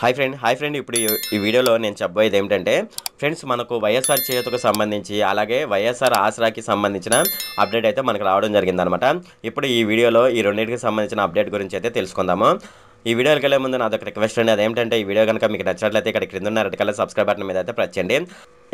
hi friend hi friend ఇప్పుడు ఈ వీడియోలో నేను చెప్పబోయేది ఏమిటంటే ఫ్రెండ్స్ మనకు వైఎస్ఆర్ చేతుకు సంబంధించి అలాగే వైఎస్ఆర్ ఆసరాకి సంబంధించిన అప్డేట్ అయితే మనకు రావడం జరిగిందనమాట ఇప్పుడు ఈ వీడియోలో ఈ రెండింటికి సంబంధించిన అప్డేట్ గురించి అయితే తెలుసుకుందాము ఈ వీడియోకి వెళ్ళే ముందు నాదొక రిక్వెస్ట్ అండి అదేంటంటే ఈ వీడియో కనుక మీకు నచ్చినట్లయితే ఇక్కడ క్రింద ఉన్న రెడ్ కలర్ సబ్స్క్రైబ్ బటన్ మీద అయితే ప్రెస్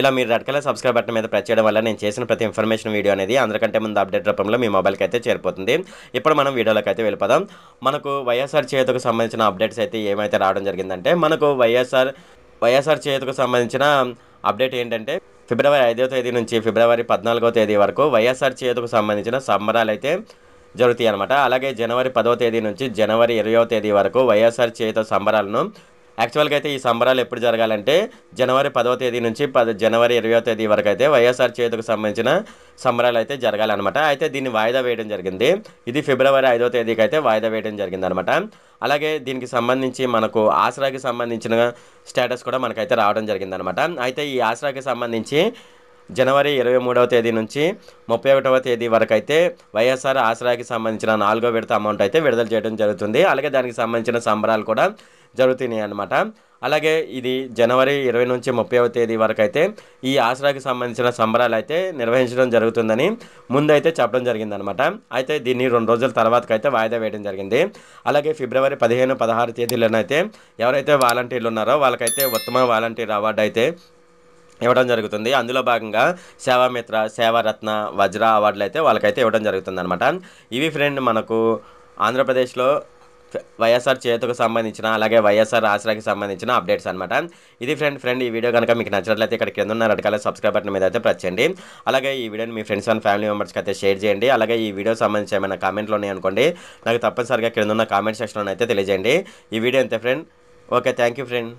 ఇలా మీరు రెడ్ కలర్ సబ్స్క్రైబ్ బటన్ మీద ప్రెస్ చేయడం వల్ల నేను చేసిన ప్రతి ఇన్ఫర్మేషన్ వీడియో అనేది అందరికంటే ముందు అప్డేట్ రూపంలో మీ మొబైల్కి అయితే చేరిపోతుంది ఇప్పుడు మనం వీడియోలోకి అయితే వెళ్ళిపోదాం మనకు వైఎస్ఆర్ చేతుకు సంబంధించిన అప్డేట్స్ అయితే ఏమైతే రావడం జరిగిందంటే మనకు వైఎస్ఆర్ వైఎస్ఆర్ చేతుకు సంబంధించిన అప్డేట్ ఏంటంటే ఫిబ్రవరి ఐదో తేదీ నుంచి ఫిబ్రవరి పద్నాలుగో తేదీ వరకు వైఎస్ఆర్ చేతుకు సంబంధించిన సంబరాలు అయితే జరుగుతాయి అనమాట అలాగే జనవరి పదో తేదీ నుంచి జనవరి ఇరవయో తేదీ వరకు వైఎస్ఆర్ చేత సంబరాలను యాక్చువల్గా అయితే ఈ సంబరాలు ఎప్పుడు జరగాలంటే జనవరి పదవ తేదీ నుంచి పద జనవరి ఇరవై తేదీ వరకు అయితే వైఎస్ఆర్ చేతికి సంబంధించిన సంబరాలు అయితే జరగాలన్నమాట అయితే దీన్ని వాయిదా వేయడం జరిగింది ఇది ఫిబ్రవరి ఐదో తేదీకి అయితే వాయిదా వేయడం జరిగింది అనమాట అలాగే దీనికి సంబంధించి మనకు ఆసరాకి సంబంధించిన స్టేటస్ కూడా మనకైతే రావడం జరిగిందనమాట అయితే ఈ ఆసరాకి సంబంధించి జనవరి ఇరవై మూడవ తేదీ నుంచి ముప్పై ఒకటవ తేదీ వరకు అయితే వైఎస్ఆర్ ఆసరాకి సంబంధించిన నాలుగో విడత అమౌంట్ అయితే విడుదల చేయడం జరుగుతుంది అలాగే దానికి సంబంధించిన సంబరాలు కూడా జరుగుతున్నాయి అనమాట అలాగే ఇది జనవరి ఇరవై నుంచి ముప్పైవ తేదీ వరకు అయితే ఈ ఆసరాకి సంబంధించిన సంబరాలు అయితే నిర్వహించడం జరుగుతుందని ముందైతే చెప్పడం జరిగిందనమాట అయితే దీన్ని రెండు రోజుల తర్వాతకైతే వాయిదా వేయడం జరిగింది అలాగే ఫిబ్రవరి పదిహేను పదహారు తేదీలోనైతే ఎవరైతే వాలంటీర్లు ఉన్నారో వాళ్ళకైతే ఉత్తమ వాలంటీర్ అవార్డు అయితే ఇవ్వడం జరుగుతుంది అందులో భాగంగా సేవామిత్ర సేవారత్న వజ్ర అవార్డులు అయితే వాళ్ళకైతే ఇవ్వడం జరుగుతుంది అనమాట ఇవి ఫ్రెండ్ మనకు ఆంధ్రప్రదేశ్లో వైఎస్ఆర్ చేతుకు సంబంధించిన అలాగే వైఎస్ఆర్ ఆసరాకి సంబంధించిన అప్డేట్స్ అనమాట ఇది ఫ్రెండ్ ఫ్రెండ్ ఈ వీడియో కనుక మీకు నచ్చినట్లయితే ఇక్కడ కింద ఉన్న రెడ్ సబ్స్క్రైబ్ బటన్ మీద అయితే ప్రచండి అలాగే ఈ వీడియోని మీ ఫ్రెండ్స్ అండ్ ఫ్యామిలీ మెంబర్స్కి అయితే షేర్ చేయండి అలాగే ఈ వీడియో సంబంధించి ఏమైనా కామెంట్లు ఉన్నాయనుకోండి నాకు తప్పనిసరిగా కింద ఉన్న కామెంట్ సెక్షన్లో అయితే తెలియజేయండి ఈ వీడియో అంతే ఫ్రెండ్ ఓకే థ్యాంక్ ఫ్రెండ్